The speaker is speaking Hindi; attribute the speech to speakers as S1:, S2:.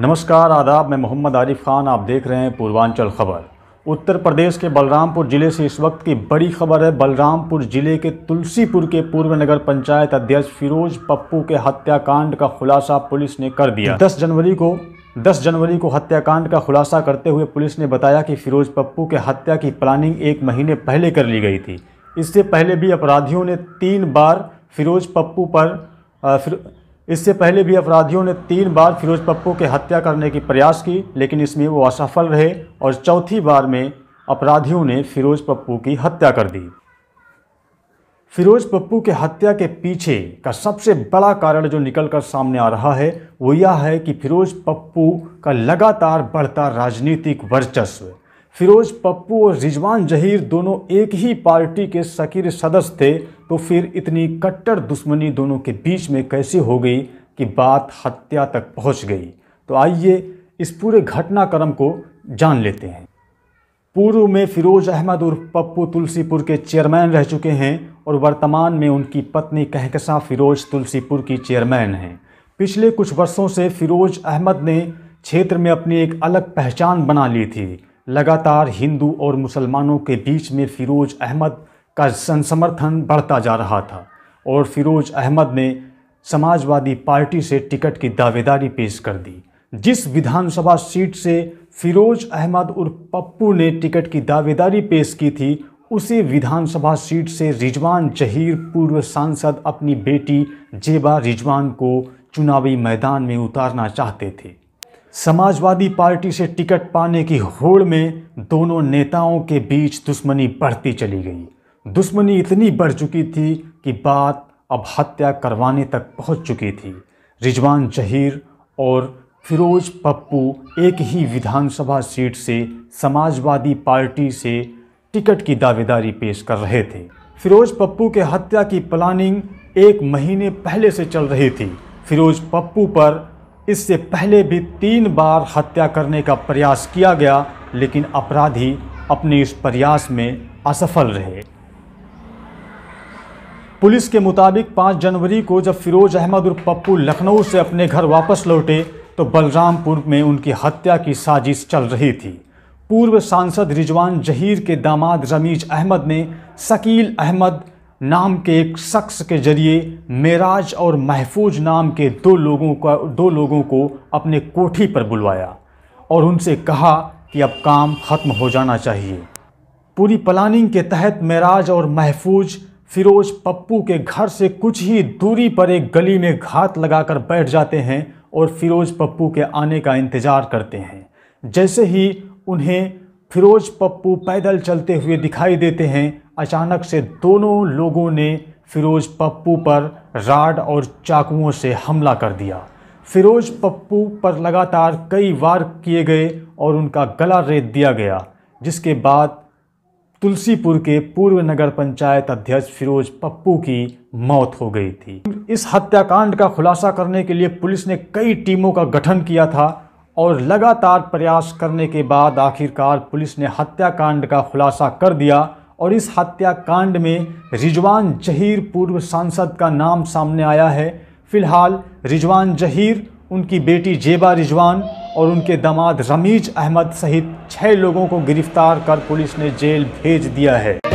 S1: नमस्कार आदाब मैं मोहम्मद आरिफ खान आप देख रहे हैं पूर्वांचल खबर उत्तर प्रदेश के बलरामपुर ज़िले से इस वक्त की बड़ी खबर है बलरामपुर ज़िले के तुलसीपुर के पूर्व नगर पंचायत अध्यक्ष फिरोज पप्पू के हत्याकांड का खुलासा पुलिस ने कर दिया 10 जनवरी को 10 जनवरी को हत्याकांड का खुलासा करते हुए पुलिस ने बताया कि फिरोज पप्पू के हत्या की प्लानिंग एक महीने पहले कर ली गई थी इससे पहले भी अपराधियों ने तीन बार फिरोज पप्पू पर फिर, इससे पहले भी अपराधियों ने तीन बार फिरोज पप्पू के हत्या करने की प्रयास की लेकिन इसमें वो असफल रहे और चौथी बार में अपराधियों ने फिरोज पप्पू की हत्या कर दी फिरोज पप्पू के हत्या के पीछे का सबसे बड़ा कारण जो निकलकर सामने आ रहा है वो यह है कि फिरोज पप्पू का लगातार बढ़ता राजनीतिक वर्चस्व फिरोज पप्पू और रिजवान जहीर दोनों एक ही पार्टी के सकीर सदस्य थे तो फिर इतनी कट्टर दुश्मनी दोनों के बीच में कैसे हो गई कि बात हत्या तक पहुंच गई तो आइए इस पूरे घटनाक्रम को जान लेते हैं पूर्व में फिरोज अहमद उर्फ पप्पू तुलसीपुर के चेयरमैन रह चुके हैं और वर्तमान में उनकी पत्नी कहकसा फिरोज तुलसीपुर की चेयरमैन हैं पिछले कुछ वर्षों से फिरोज अहमद ने क्षेत्र में अपनी एक अलग पहचान बना ली थी लगातार हिंदू और मुसलमानों के बीच में फ़िरोज़ अहमद का समर्थन बढ़ता जा रहा था और फिरोज़ अहमद ने समाजवादी पार्टी से टिकट की दावेदारी पेश कर दी जिस विधानसभा सीट से फिरोज अहमद उर्फ पप्पू ने टिकट की दावेदारी पेश की थी उसी विधानसभा सीट से रिजवान जहीर पूर्व सांसद अपनी बेटी जेबा रिजवान को चुनावी मैदान में उतारना चाहते थे समाजवादी पार्टी से टिकट पाने की होड़ में दोनों नेताओं के बीच दुश्मनी बढ़ती चली गई दुश्मनी इतनी बढ़ चुकी थी कि बात अब हत्या करवाने तक पहुंच चुकी थी रिजवान जहीर और फिरोज पप्पू एक ही विधानसभा सीट से समाजवादी पार्टी से टिकट की दावेदारी पेश कर रहे थे फिरोज पप्पू के हत्या की प्लानिंग एक महीने पहले से चल रही थी फिरोज पप्पू पर इससे पहले भी तीन बार हत्या करने का प्रयास किया गया लेकिन अपराधी अपने इस प्रयास में असफल रहे पुलिस के मुताबिक 5 जनवरी को जब फिरोज अहमद और पप्पू लखनऊ से अपने घर वापस लौटे तो बलरामपुर में उनकी हत्या की साजिश चल रही थी पूर्व सांसद रिजवान जहीर के दामाद रमीज अहमद ने शकील अहमद नाम के एक शख्स के जरिए मेराज और महफूज नाम के दो लोगों का दो लोगों को अपने कोठी पर बुलवाया और उनसे कहा कि अब काम ख़त्म हो जाना चाहिए पूरी प्लानिंग के तहत मेराज और महफूज फिरोज पप्पू के घर से कुछ ही दूरी पर एक गली में घात लगाकर बैठ जाते हैं और फिरोज पप्पू के आने का इंतज़ार करते हैं जैसे ही उन्हें फिरोज पप्पू पैदल चलते हुए दिखाई देते हैं अचानक से दोनों लोगों ने फिरोज पप्पू पर राड और चाकुओं से हमला कर दिया फिरोज पप्पू पर लगातार कई वार किए गए और उनका गला रेत दिया गया जिसके बाद तुलसीपुर के पूर्व नगर पंचायत अध्यक्ष फिरोज पप्पू की मौत हो गई थी इस हत्याकांड का खुलासा करने के लिए पुलिस ने कई टीमों का गठन किया था और लगातार प्रयास करने के बाद आखिरकार पुलिस ने हत्याकांड का खुलासा कर दिया और इस हत्याकांड में रिजवान जहीर पूर्व सांसद का नाम सामने आया है फिलहाल रिजवान जहीर उनकी बेटी जेबा रिजवान और उनके दामाद रमीज अहमद सहित छः लोगों को गिरफ्तार कर पुलिस ने जेल भेज दिया है